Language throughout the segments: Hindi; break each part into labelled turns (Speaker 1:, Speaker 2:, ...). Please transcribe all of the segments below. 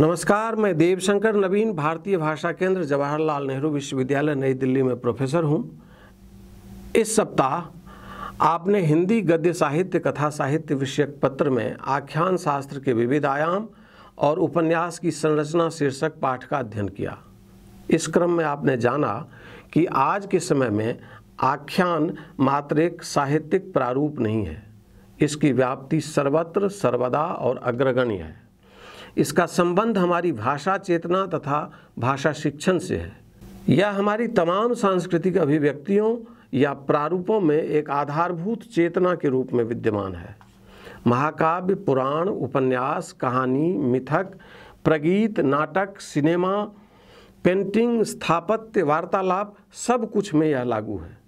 Speaker 1: नमस्कार मैं देवशंकर नवीन भारतीय भाषा केंद्र जवाहरलाल नेहरू विश्वविद्यालय नई दिल्ली में प्रोफेसर हूं इस सप्ताह आपने हिंदी गद्य साहित्य कथा साहित्य विषयक पत्र में आख्यान शास्त्र के विविध आयाम और उपन्यास की संरचना शीर्षक पाठ का अध्ययन किया इस क्रम में आपने जाना कि आज के समय में आख्यान मात्र एक साहित्यिक प्रारूप नहीं है इसकी व्याप्ति सर्वत्र सर्वदा और अग्रगण्य है इसका संबंध हमारी भाषा चेतना तथा भाषा शिक्षण से है यह हमारी तमाम सांस्कृतिक अभिव्यक्तियों या प्रारूपों में एक आधारभूत चेतना के रूप में विद्यमान है महाकाव्य पुराण उपन्यास कहानी मिथक प्रगीत नाटक सिनेमा पेंटिंग स्थापत्य वार्तालाप सब कुछ में यह लागू है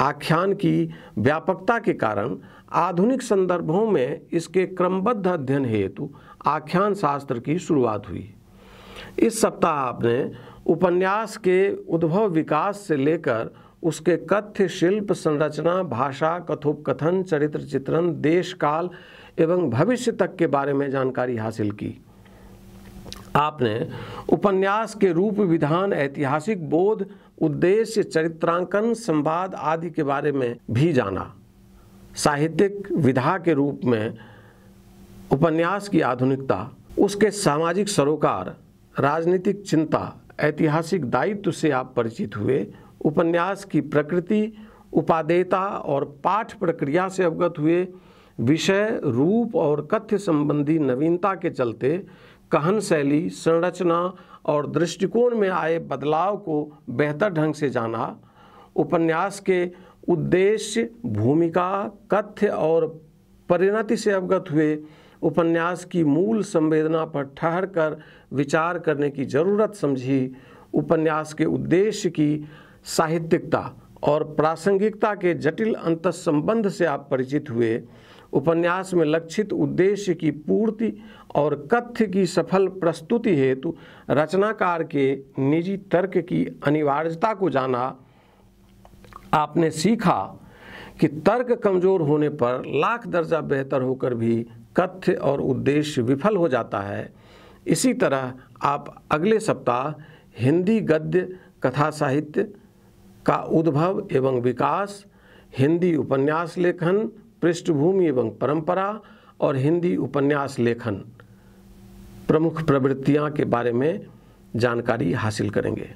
Speaker 1: आख्यान की व्यापकता के कारण आधुनिक संदर्भों में इसके क्रमबद्ध अध्ययन हेतु आख्यान शास्त्र की शुरुआत हुई इस सप्ताह आपने उपन्यास के उद्भव विकास से लेकर उसके कथ्य शिल्प संरचना भाषा कथोपकथन चरित्र चित्रण देश काल एवं भविष्य तक के बारे में जानकारी हासिल की आपने उपन्यास के रूप विधान ऐतिहासिक बोध उद्देश्य चरित्रांकन संवाद आदि के बारे में भी जाना साहित्यिक विधा के रूप में उपन्यास की आधुनिकता उसके सामाजिक सरोकार राजनीतिक चिंता ऐतिहासिक दायित्व से आप परिचित हुए उपन्यास की प्रकृति उपादेयता और पाठ प्रक्रिया से अवगत हुए विषय रूप और कथ्य संबंधी नवीनता के चलते कहन शैली संरचना और दृष्टिकोण में आए बदलाव को बेहतर ढंग से जाना उपन्यास के उद्देश्य भूमिका कथ्य और परिणति से अवगत हुए उपन्यास की मूल संवेदना पर ठहर कर विचार करने की जरूरत समझी उपन्यास के उद्देश्य की साहित्यिकता और प्रासंगिकता के जटिल संबंध से आप परिचित हुए उपन्यास में लक्षित उद्देश्य की पूर्ति और कथ्य की सफल प्रस्तुति हेतु रचनाकार के निजी तर्क की अनिवार्यता को जाना आपने सीखा कि तर्क कमजोर होने पर लाख दर्जा बेहतर होकर भी कथ्य और उद्देश्य विफल हो जाता है इसी तरह आप अगले सप्ताह हिंदी गद्य कथा साहित्य का उद्भव एवं विकास हिंदी उपन्यास लेखन पृष्ठभूमि एवं परंपरा और हिंदी उपन्यास लेखन प्रमुख प्रवृत्तियाँ के बारे में जानकारी हासिल करेंगे